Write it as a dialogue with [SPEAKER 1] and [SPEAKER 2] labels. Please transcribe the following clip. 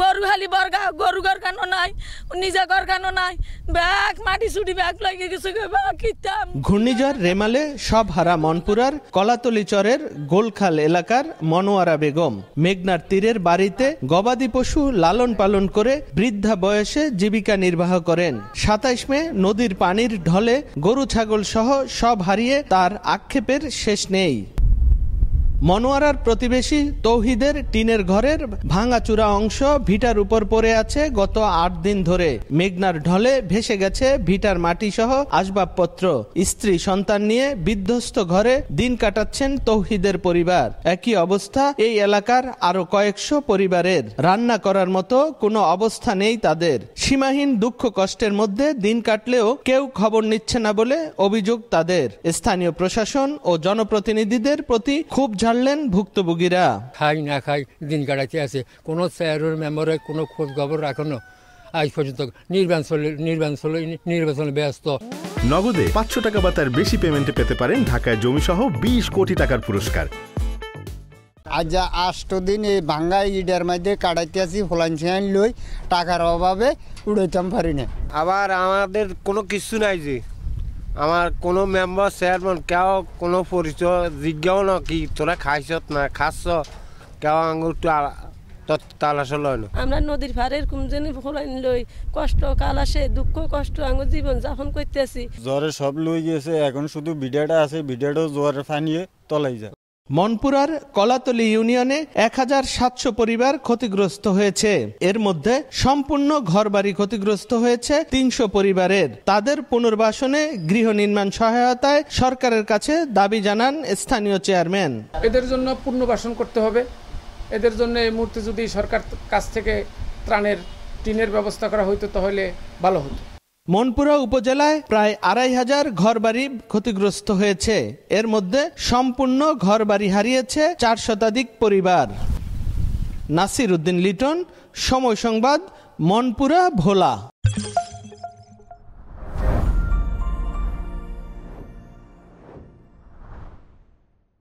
[SPEAKER 1] গরু খালি বরগা গরু গরকানো নাই নিজে গরকানো নাই ব্যাগ মাটি সুটি ব্যাগ লাগে কিছু কিতাম ঘূর্ণিঝড় রেমালে সব হারা মনপুরার কলাতলি চরের গোলখাল এলাকার মনোয়ারা বেগম মেঘনার তীরের বাড়িতে গবাদি পশু লালন পালন করে বৃদ্ধা বয়সে জীবিকা নির্বাহ করেন সাতাইশ মে নদীর পানির ঢলে গরু ছাগল সহ সব হারিয়ে তার আক্ষেপের শেষ নেই মনোয়ারার প্রতিবেশী তৌহিদের টিনের ঘরের ভাঙাচূড়া অংশ ভিটার উপর পড়ে আছে গত আট দিন ধরে মেঘনার ঢলে ভেসে গেছে ভিটার মাটি সহ আসবাবপত্র স্ত্রী সন্তান নিয়ে বিধ্বস্ত ঘরে দিন কাটাচ্ছেন তৌহিদের পরিবার একই অবস্থা এই এলাকার আরো কয়েকশো পরিবারের রান্না করার মতো কোনো অবস্থা নেই তাদের সীমাহীন দুঃখ কষ্টের মধ্যে দিন কাটলেও কেউ খবর নিচ্ছে না বলে অভিযোগ তাদের স্থানীয় প্রশাসন ও জনপ্রতিনিধিদের প্রতি খুব ছাড়লেন ভুক্তভোগীরা খাই না খাই দিন কাটাইতে আছে কোনো স্যারের মেম্বারে কোনো খোঁজ খবর রাখেনো আজ পর্যন্ত নির্বাচন নির্বাচন নির্বাচনে ব্যস্ত নগদে পাঁচশো টাকা বা তার বেশি পেমেন্টে পেতে পারেন ঢাকায় জমি সহ বিশ কোটি টাকার পুরস্কার আজ আষ্ট দিন এই ভাঙ্গা ইডের মধ্যে কাটাইতে আসি ছিয়ান লই টাকার অভাবে উড়াইতাম পারি না আবার আমাদের কোনো কিছু নাই যে আমার কোনো মেম্বার চেয়ারম্যান কেউ কোনো পরিচয় জিজ্ঞাও না কি তোরা খাইছ না খাচ্ছ কেউ আঙুর তালাশ আমরা নদীর ভারে এরকম জেনে ফলাইন লই কষ্ট কালাসে দুঃখ কষ্ট আঙুর জীবন যাপন করতেছি জ্বরে সব লই গেছে এখন শুধু বিডিয়াটা আছে বিডাটাও জ্বরে ফানিয়ে তলাই যায় মনপুরার কলাতলি ইউনিয়নে এক হাজার সাতশো পরিবার ক্ষতিগ্রস্ত হয়েছে এর মধ্যে সম্পূর্ণ ঘরবাড়ি ক্ষতিগ্রস্ত হয়েছে তিনশো পরিবারের তাদের পুনর্বাসনে গৃহ নির্মাণ সহায়তায় সরকারের কাছে দাবি জানান স্থানীয় চেয়ারম্যান এদের জন্য পুনর্বাসন করতে হবে এদের জন্য এই মুহূর্তে যদি সরকার কাছ থেকে ত্রাণের টিনের ব্যবস্থা করা হইতো তাহলে ভালো হতো মনপুরা উপজেলায় প্রায় আড়াই হাজার ঘরবাড়ি ক্ষতিগ্রস্ত হয়েছে এর মধ্যে সম্পূর্ণ ঘরবাড়ি হারিয়েছে চার শতাধিক পরিবার নাসির উদ্দিন লিটন সময় সংবাদ মনপুরা ভোলা